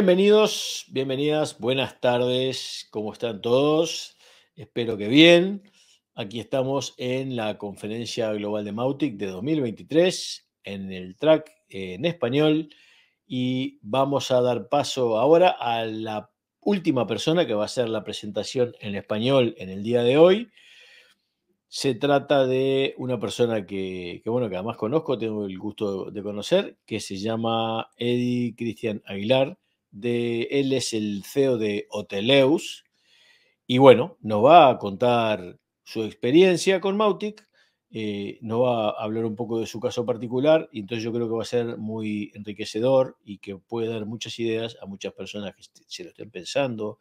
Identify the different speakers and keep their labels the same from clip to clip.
Speaker 1: Bienvenidos, bienvenidas, buenas tardes, ¿cómo están todos? Espero que bien. Aquí estamos en la conferencia global de Mautic de 2023, en el track en español, y vamos a dar paso ahora a la última persona que va a hacer la presentación en español en el día de hoy. Se trata de una persona que, bueno, que además conozco, tengo el gusto de conocer, que se llama Eddie Cristian Aguilar de, él es el CEO de Hoteleus y bueno, nos va a contar su experiencia con Mautic, eh, nos va a hablar un poco de su caso particular y entonces yo creo que va a ser muy enriquecedor y que puede dar muchas ideas a muchas personas que se lo estén pensando,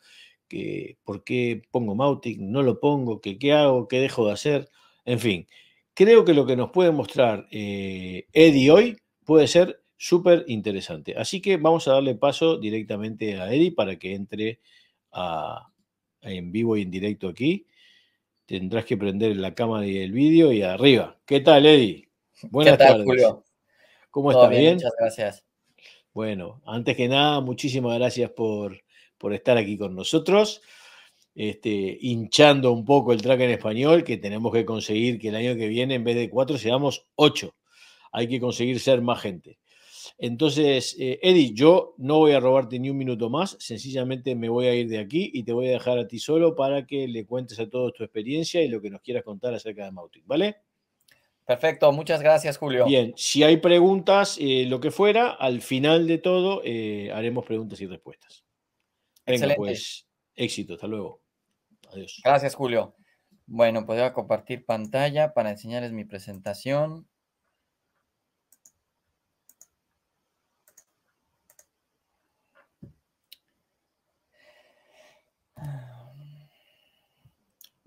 Speaker 1: que por qué pongo Mautic, no lo pongo, que qué hago, qué dejo de hacer, en fin. Creo que lo que nos puede mostrar eh, Eddie hoy puede ser súper interesante. Así que vamos a darle paso directamente a Eddie para que entre en vivo y en directo aquí. Tendrás que prender la cámara y el vídeo y arriba. ¿Qué tal, Eddie? Buenas tardes. Julio? ¿Cómo estás? Bien, Muchas gracias. Bueno, antes que nada, muchísimas gracias por, por estar aquí con nosotros. Este, hinchando un poco el track en español, que tenemos que conseguir que el año que viene, en vez de cuatro, seamos ocho. Hay que conseguir ser más gente. Entonces, eh, edith, yo no voy a robarte ni un minuto más, sencillamente me voy a ir de aquí y te voy a dejar a ti solo para que le cuentes a todos tu experiencia y lo que nos quieras contar acerca de Mautic, ¿vale? Perfecto, muchas gracias Julio. Bien, si hay preguntas, eh, lo que fuera, al final de todo eh, haremos preguntas y respuestas.
Speaker 2: Venga, Excelente. pues
Speaker 1: éxito, hasta luego. Adiós.
Speaker 2: Gracias Julio. Bueno, pues compartir pantalla para enseñarles mi presentación.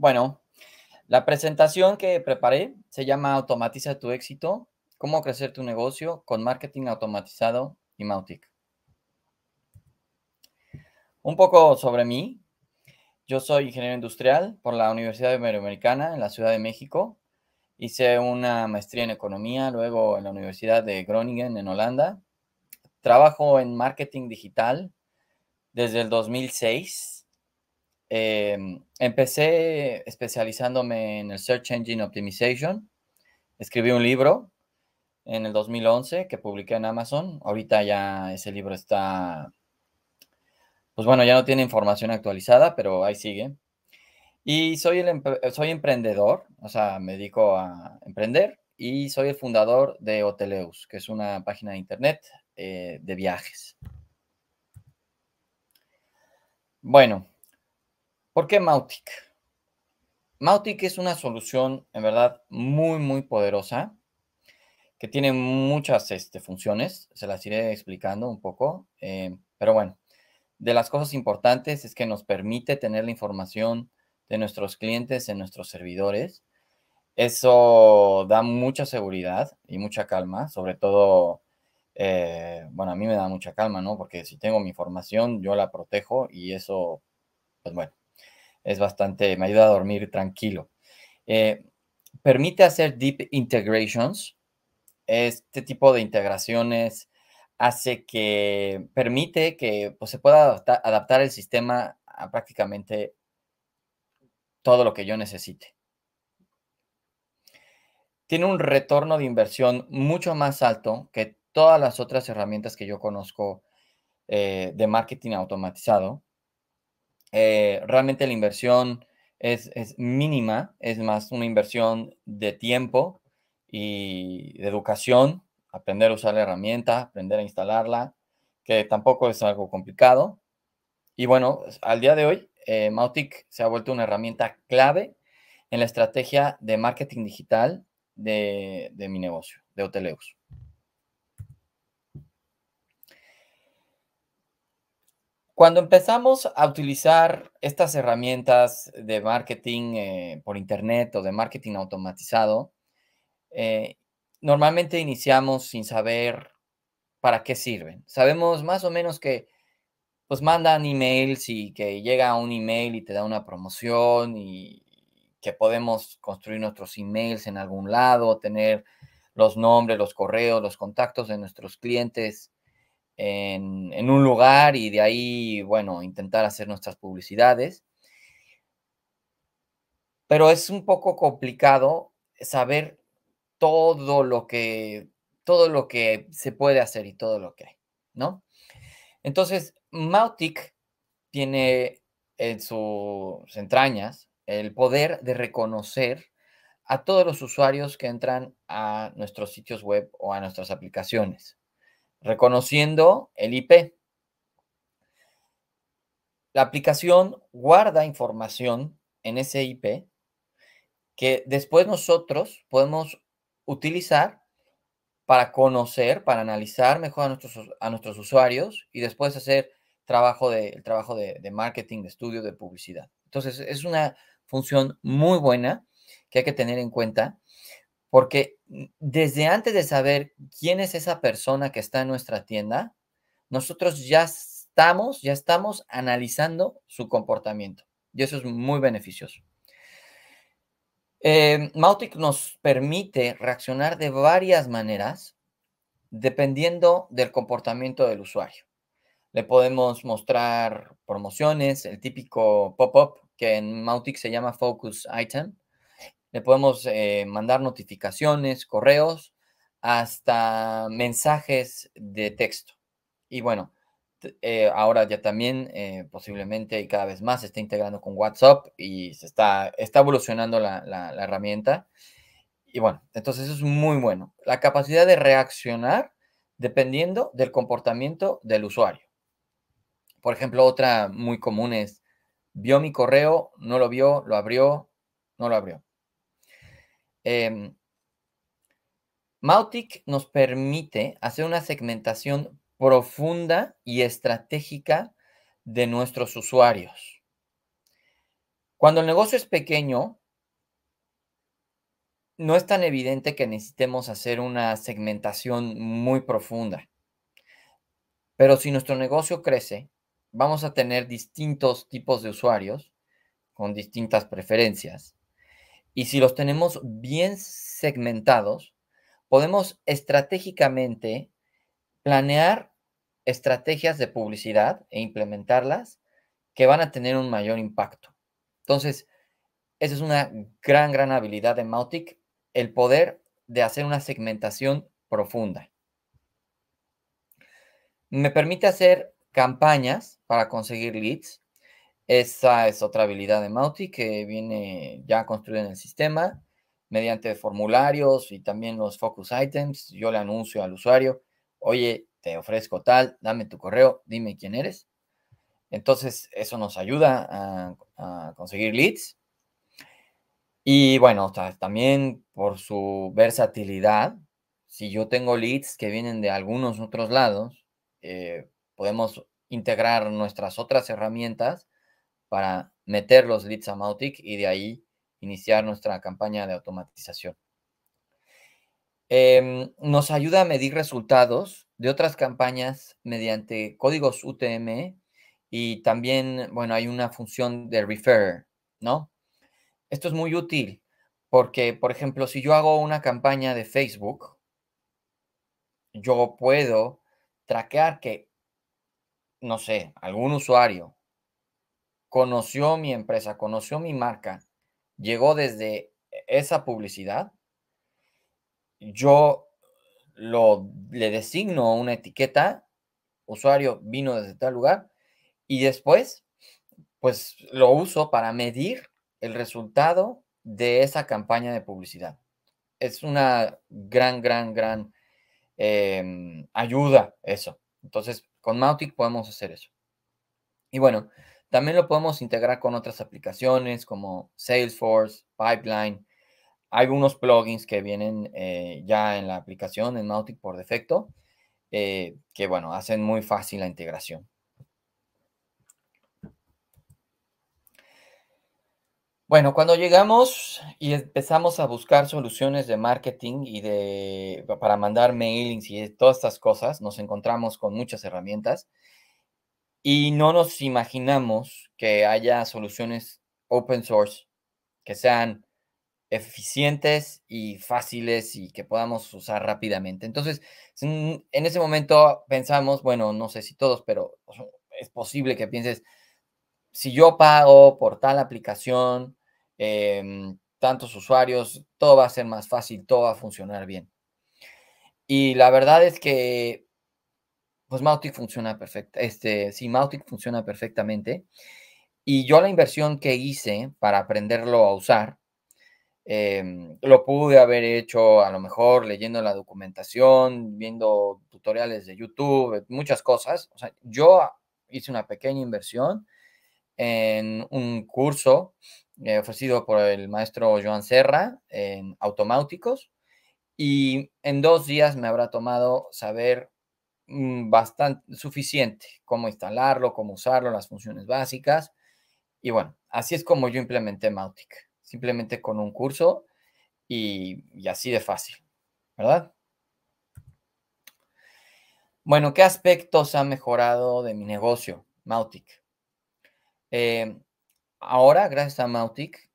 Speaker 2: Bueno, la presentación que preparé se llama Automatiza tu éxito, cómo crecer tu negocio con marketing automatizado y Mautic. Un poco sobre mí. Yo soy ingeniero industrial por la Universidad Iberoamericana en la Ciudad de México. Hice una maestría en economía, luego en la Universidad de Groningen en Holanda. Trabajo en marketing digital desde el 2006 Em, empecé especializándome en el Search Engine Optimization. Escribí un libro en el 2011 que publiqué en Amazon. Ahorita ya ese libro está, pues bueno, ya no tiene información actualizada, pero ahí sigue. Y soy, soy emprendedor, o sea, me dedico a emprender y soy el fundador de Hoteleus, que es una página de internet eh, de viajes. Bueno, ¿Por qué Mautic? Mautic es una solución, en verdad, muy, muy poderosa, que tiene muchas este, funciones. Se las iré explicando un poco. Eh, pero bueno, de las cosas importantes es que nos permite tener la información de nuestros clientes en nuestros servidores. Eso da mucha seguridad y mucha calma, sobre todo, eh, bueno, a mí me da mucha calma, ¿no? Porque si tengo mi información, yo la protejo y eso, pues bueno, es bastante, me ayuda a dormir tranquilo. Eh, permite hacer deep integrations. Este tipo de integraciones hace que, permite que pues, se pueda adaptar, el sistema a prácticamente todo lo que yo necesite. Tiene un retorno de inversión mucho más alto que todas las otras herramientas que yo conozco eh, de marketing automatizado eh, realmente la inversión es, mínima, es más una inversión de tiempo y de educación, aprender a usar la herramienta, aprender a instalarla, que tampoco es algo complicado. Y bueno, al día de hoy, eh, Mautic se ha vuelto una herramienta clave en la estrategia de marketing digital de, de mi negocio, de Hoteleus. Cuando empezamos a utilizar estas herramientas de marketing eh, por Internet o de marketing automatizado, eh, normalmente iniciamos sin saber para qué sirven. Sabemos más o menos que pues mandan emails y que llega un email y te da una promoción y que podemos construir nuestros emails en algún lado, tener los nombres, los correos, los contactos de nuestros clientes en, un lugar y de ahí, bueno, intentar hacer nuestras publicidades. Pero es un poco complicado saber todo lo que todo lo que se puede hacer y todo lo que hay, ¿no? Entonces, Mautic tiene en sus entrañas el poder de reconocer a todos los usuarios que entran a nuestros sitios web o a nuestras aplicaciones reconociendo el IP. La aplicación guarda información en ese IP que después nosotros podemos utilizar para conocer, para analizar mejor a nuestros, a nuestros usuarios y después hacer trabajo el trabajo de, de marketing, de estudio, de publicidad. Entonces, es una función muy buena que hay que tener en cuenta porque desde antes de saber quién es esa persona que está en nuestra tienda, nosotros ya estamos, ya estamos analizando su comportamiento. Y eso es muy beneficioso. Eh, Mautic nos permite reaccionar de varias maneras dependiendo del comportamiento del usuario. Le podemos mostrar promociones, el típico pop-up que en Mautic se llama Focus Item, le podemos eh, mandar notificaciones, correos, hasta mensajes de texto. Y bueno, eh, ahora ya también eh, posiblemente y cada vez más se está integrando con WhatsApp y se está, está evolucionando la, la herramienta. Y bueno, entonces eso es muy bueno. La capacidad de reaccionar dependiendo del comportamiento del usuario. Por ejemplo, otra muy común es, vio mi correo, no lo vio, lo abrió, no lo abrió. Em, Mautic nos permite hacer una segmentación profunda y estratégica de nuestros usuarios. Cuando el negocio es pequeño, no es tan evidente que necesitemos hacer una segmentación muy profunda. Pero si nuestro negocio crece, vamos a tener distintos tipos de usuarios con distintas preferencias y si los tenemos bien segmentados, podemos estratégicamente planear estrategias de publicidad e implementarlas que van a tener un mayor impacto. Entonces, esa es una gran, gran habilidad de Mautic, el poder de hacer una segmentación profunda. Me permite hacer campañas para conseguir leads esa es otra habilidad de Mauti que viene ya construida en el sistema mediante formularios y también los focus items. Yo le anuncio al usuario, oye, te ofrezco tal, dame tu correo, dime quién eres. Entonces, eso nos ayuda a, conseguir leads. Y bueno, también por su versatilidad, si yo tengo leads que vienen de algunos otros lados, eh, podemos integrar nuestras otras herramientas para meter los leads a Mautic y de ahí iniciar nuestra campaña de automatización. Em, nos ayuda a medir resultados de otras campañas mediante códigos UTM y también, bueno, hay una función de refer, ¿no? Esto es muy útil porque, por ejemplo, si yo hago una campaña de Facebook, yo puedo traquear que, no sé, algún usuario conoció mi empresa, conoció mi marca, llegó desde e-, esa publicidad, yo lo, le designo una etiqueta, usuario vino desde tal lugar, y después, pues lo uso para medir el resultado de esa campaña de publicidad. Es una gran, gran, gran em, ayuda eso. Entonces, con Mautic podemos hacer eso. Y bueno, también lo podemos integrar con otras aplicaciones como Salesforce, Pipeline. Hay algunos plugins que vienen eh, ya en la aplicación, en Mautic por defecto, eh, que bueno, hacen muy fácil la integración. Bueno, cuando llegamos y empezamos a buscar soluciones de marketing y de para mandar mailings y todas estas cosas, nos encontramos con muchas herramientas. Y no nos imaginamos que haya soluciones open source que sean eficientes y fáciles y que podamos usar rápidamente. Entonces, mm, en ese momento pensamos, bueno, no sé si todos, pero es posible que pienses, si yo pago por tal aplicación, em, tantos usuarios, todo va a ser más fácil, todo va a funcionar bien. Y la verdad es que pues Mautic funciona perfecto, Este, sí, Mautic funciona perfectamente. Y yo la inversión que hice para aprenderlo a usar, em, lo pude haber hecho a lo mejor leyendo la documentación, viendo tutoriales de YouTube, muchas cosas. yo hice una pequeña inversión en un curso eh, ofrecido por el maestro Joan Serra en automáticos y en dos días me habrá tomado saber Mm, bastante suficiente, cómo instalarlo, cómo usarlo, las funciones básicas. Y bueno, así es como yo implementé Mautic, simplemente con un curso y, así de fácil, ¿verdad? Bueno, ¿qué aspectos ha mejorado de mi negocio, Mautic? Eh, ahora, gracias a Mautic,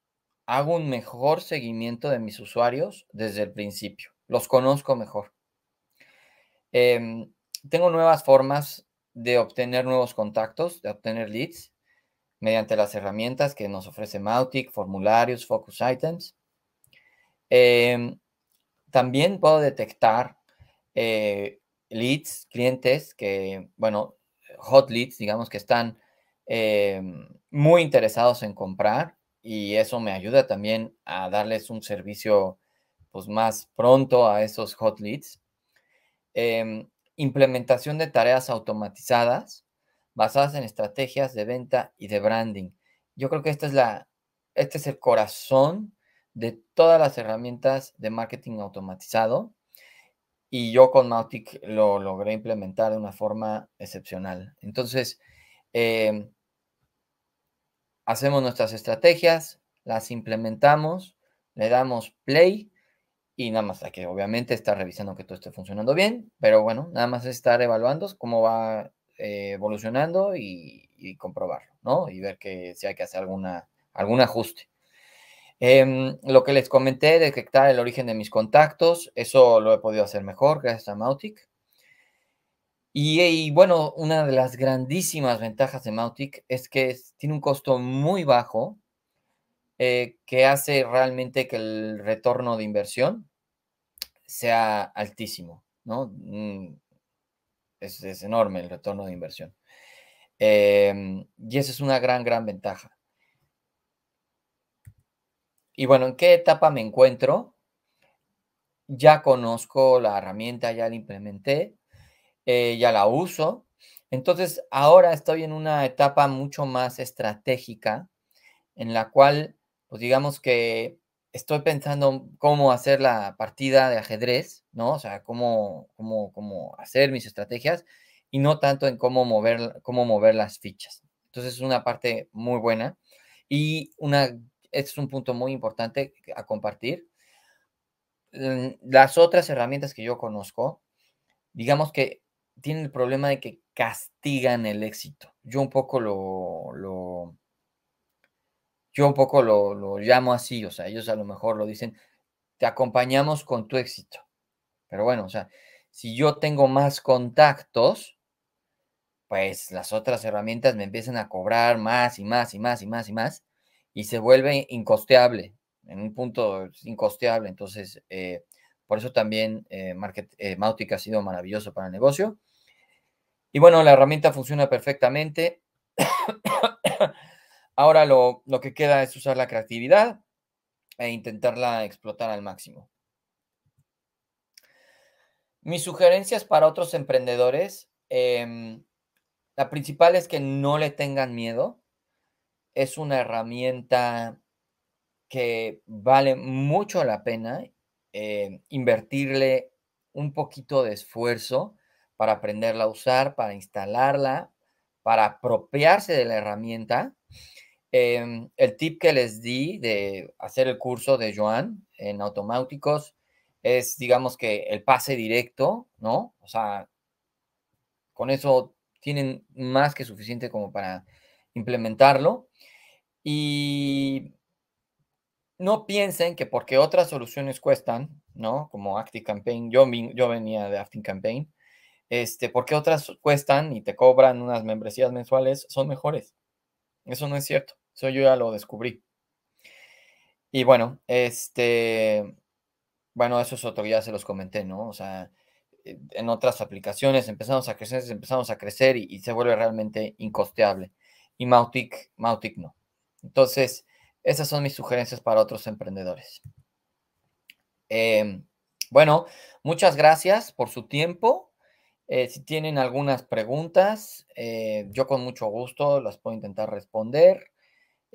Speaker 2: hago un mejor seguimiento de mis usuarios desde el principio. Los conozco mejor. Em, tengo nuevas formas de obtener nuevos contactos, de obtener leads, mediante las herramientas que nos ofrece Mautic, formularios, focus items. Em, también puedo detectar eh, leads, clientes que, bueno, hot leads, digamos que están em, muy interesados en comprar y eso me ayuda también a darles un servicio pues, más pronto a esos hot leads. Em, implementación de tareas automatizadas basadas en estrategias de venta y de branding. Yo creo que esta es la, este es el corazón de todas las herramientas de marketing automatizado y yo con Mautic lo logré implementar de una forma excepcional. Entonces, eh, hacemos nuestras estrategias, las implementamos, le damos play y nada más hay que obviamente estar revisando que todo esté funcionando bien, pero bueno, nada más estar evaluando cómo va eh, evolucionando y, comprobarlo, ¿no? Y ver que si hay que hacer alguna, algún ajuste. Em, lo que les comenté, detectar el origen de mis contactos, eso lo he podido hacer mejor gracias a Mautic. Y, bueno, una de las grandísimas ventajas de Mautic es que tiene un costo muy bajo eh, que hace realmente que el retorno de inversión sea altísimo, ¿no? Mm, es, enorme el retorno de inversión. Em, y esa es una gran, gran ventaja. Y bueno, ¿en qué etapa me encuentro? Ya conozco la herramienta, ya la implementé, eh, ya la uso. Entonces, ahora estoy en una etapa mucho más estratégica en la cual pues digamos que estoy pensando cómo hacer la partida de ajedrez, ¿no? O sea, cómo, cómo, hacer mis estrategias y no tanto en cómo mover, cómo mover las fichas. Entonces es una parte muy buena y una, es un punto muy importante a compartir. Mm, las otras herramientas que yo conozco, digamos que tienen el problema de que castigan el éxito. Yo un poco lo yo un poco lo, llamo así, o sea, ellos a lo mejor lo dicen, te acompañamos con tu éxito. Pero bueno, o sea, si yo tengo más contactos, pues las otras herramientas me empiezan a cobrar más y más y más y más y más y se vuelve incosteable, en un punto incosteable. Entonces, eh, por eso también eh, Market, eh, Mautic ha sido maravilloso para el negocio. Y bueno, la herramienta funciona perfectamente. Ahora lo, que queda es usar la creatividad e intentarla explotar al máximo. Mis sugerencias para otros emprendedores, em, la principal es que no le tengan miedo. Es una herramienta que vale mucho la pena eh, invertirle un poquito de esfuerzo para aprenderla a usar, para instalarla, para apropiarse de la herramienta. Em, el tip que les di de hacer el curso de Joan en automáticos es, digamos que, el pase directo, ¿no? O sea, con eso tienen más que suficiente como para implementarlo. Y no piensen que porque otras soluciones cuestan, ¿no? Como ActiCampaign, Campaign, yo, venía de Acting Campaign, este, porque otras cuestan y te cobran unas membresías mensuales, son mejores. Eso no es cierto. Eso yo ya lo descubrí. Y bueno, este, bueno, eso es otro, ya se los comenté, ¿no? O sea, eh, en otras aplicaciones empezamos a crecer, empezamos a crecer y, se vuelve realmente incosteable. Y Mautic, Mautic no. Entonces, esas son mis sugerencias para otros emprendedores. Em, bueno, muchas gracias por su tiempo. Eh, si tienen algunas preguntas, eh, yo con mucho gusto las puedo intentar responder.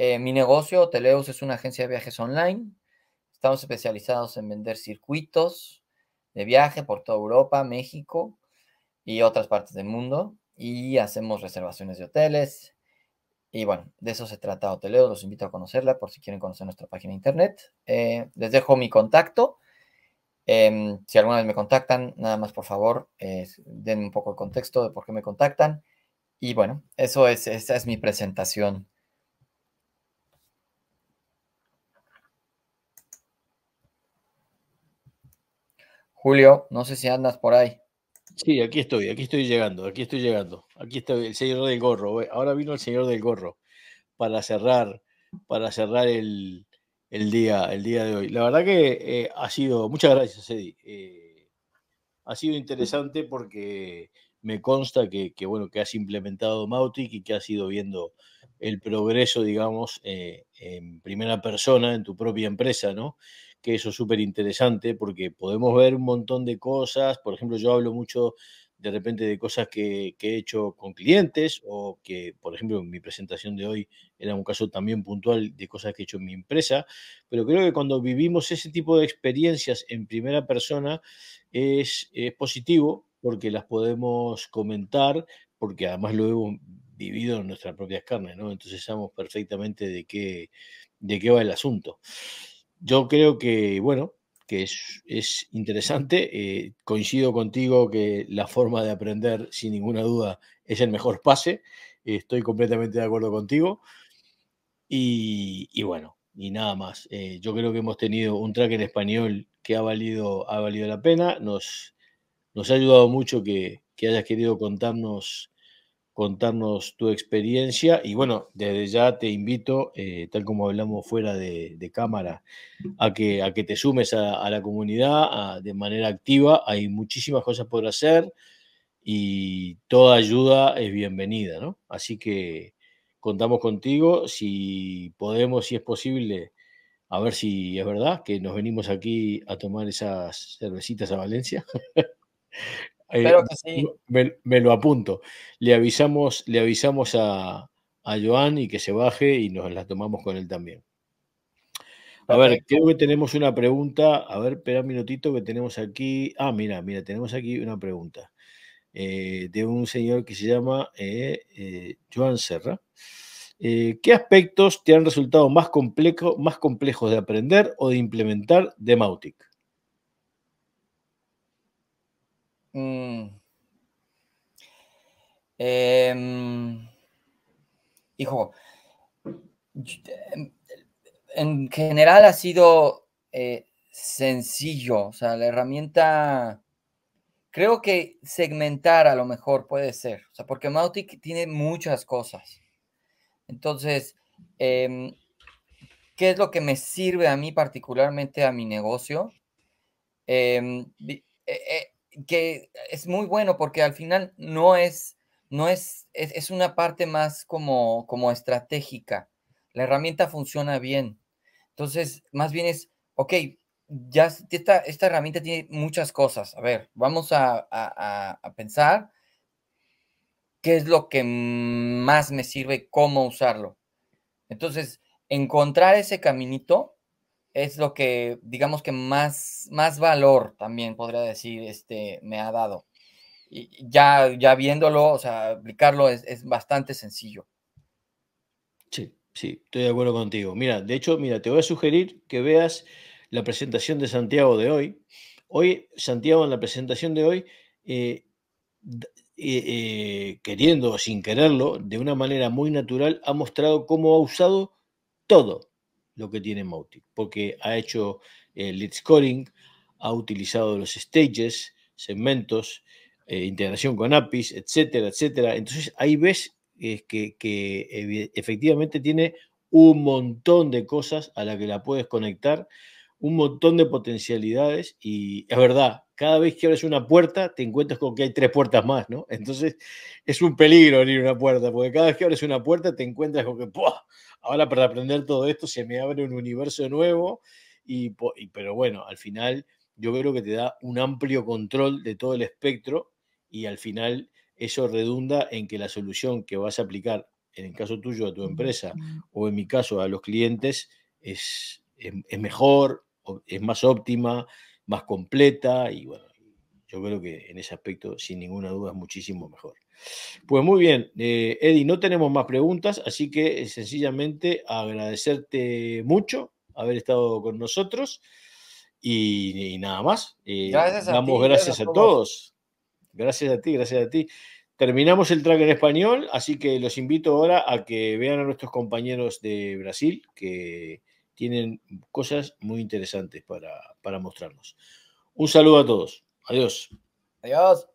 Speaker 2: Eh, mi negocio, Hoteleos, es una agencia de viajes online. Estamos especializados en vender circuitos de viaje por toda Europa, México y otras partes del mundo. Y hacemos reservaciones de hoteles. Y bueno, de eso se trata Hoteleos. Los invito a conocerla por si quieren conocer nuestra página de internet. Eh, les dejo mi contacto. Em, si alguna vez me contactan, nada más por favor, eh, denme un poco de contexto de por qué me contactan. Y bueno, eso es, esa es mi presentación Julio, no sé si andas
Speaker 1: por ahí. Sí, aquí estoy, aquí estoy llegando, aquí estoy llegando. Aquí está el señor del gorro. Eh, ahora vino el señor del gorro para cerrar, para cerrar el, día, el día de hoy. La verdad que eh, ha sido, muchas gracias, Eddie. Eh, ha sido interesante porque me consta que, bueno, que has implementado Mautic y que has ido viendo el progreso, digamos, en primera persona en tu propia empresa, ¿no? que eso es súper interesante porque podemos ver un montón de cosas. Por ejemplo, yo hablo mucho de repente de cosas que, he hecho con clientes o que, por ejemplo, en mi presentación de hoy era un caso también puntual de cosas que he hecho en mi empresa, pero creo que cuando vivimos ese tipo de experiencias en primera persona es, es positivo porque las podemos comentar, porque además lo hemos vivido en nuestras propias carnes, ¿no? Entonces sabemos perfectamente de qué, de qué va el asunto yo creo que, bueno, que es, interesante. Eh, coincido contigo que la forma de aprender, sin ninguna duda, es el mejor pase. estoy completamente de acuerdo contigo. Y, bueno, y nada más. Eh, yo creo que hemos tenido un track en español que ha valido, ha valido la pena. Nos, nos ha ayudado mucho que, que hayas querido contarnos contarnos tu experiencia. Y bueno, desde ya te invito, eh, tal como hablamos fuera de, cámara, a que, a que te sumes a, la comunidad de manera activa. Hay muchísimas cosas por hacer y toda ayuda es bienvenida, ¿no? Así que contamos contigo, si podemos, si es posible, a ver si es verdad que nos venimos aquí a tomar esas cervecitas a Valencia. Eh, me, lo apunto. Le avisamos, le avisamos a, Joan y que se baje y nos la tomamos con él también. A ver, creo que tenemos una pregunta. A ver, espera un minutito que tenemos aquí. Ah, mira, mira, tenemos aquí una pregunta eh, de un señor que se llama eh, Joan Serra. ¿Qué aspectos te han resultado más complejos de aprender o de implementar de Mautic?
Speaker 2: Mm. Em, hijo, en general ha sido eh, sencillo, o sea, la herramienta, creo que segmentar a lo mejor puede ser, o sea, porque Mautic tiene muchas cosas. Entonces, em, ¿qué es lo que me sirve a mí particularmente a mi negocio? Em, que es muy bueno porque al final no es, no es, es, una parte más como, como estratégica. La herramienta funciona bien. Entonces, más bien es, ok, ya esta, esta herramienta tiene muchas cosas. A ver, vamos a, a, a pensar qué es lo que más me sirve, cómo usarlo. Entonces, encontrar ese caminito es lo que, digamos que más, más valor también podría decir, este, me ha dado. Y ya, ya viéndolo, o sea, aplicarlo es, bastante sencillo.
Speaker 1: Sí, sí, estoy de acuerdo contigo. Mira, de hecho, mira, te voy a sugerir que veas la presentación de Santiago de hoy. Hoy, Santiago, en la presentación de hoy, eh, eh, eh, queriendo o sin quererlo, de una manera muy natural, ha mostrado cómo ha usado todo, lo que tiene Mautic, porque ha hecho el eh, lead scoring, ha utilizado los stages, segmentos, eh, integración con APIs, etcétera, etcétera. Entonces ahí ves eh, que, que efectivamente tiene un montón de cosas a las que la puedes conectar, un montón de potencialidades y es verdad, cada vez que abres una puerta te encuentras con que hay tres puertas más, ¿no? Entonces es un peligro abrir una puerta, porque cada vez que abres una puerta te encuentras con que, ¡pua! Ahora para aprender todo esto se me abre un universo nuevo, y, pero bueno, al final yo creo que te da un amplio control de todo el espectro y al final eso redunda en que la solución que vas a aplicar, en el caso tuyo a tu empresa o en mi caso a los clientes, es, es mejor, es más óptima, más completa y bueno, yo creo que en ese aspecto, sin ninguna duda, es muchísimo mejor. Pues muy bien, eh, Eddie, no tenemos más preguntas, así que eh, sencillamente agradecerte mucho haber estado con nosotros y, nada más. gracias eh, damos gracias a todos. Gracias a ti, gracias a ti. Terminamos el track en español, así que los invito ahora a que vean a nuestros compañeros de Brasil, que tienen cosas muy interesantes para, para mostrarnos. Un saludo a todos. Adiós. Adiós.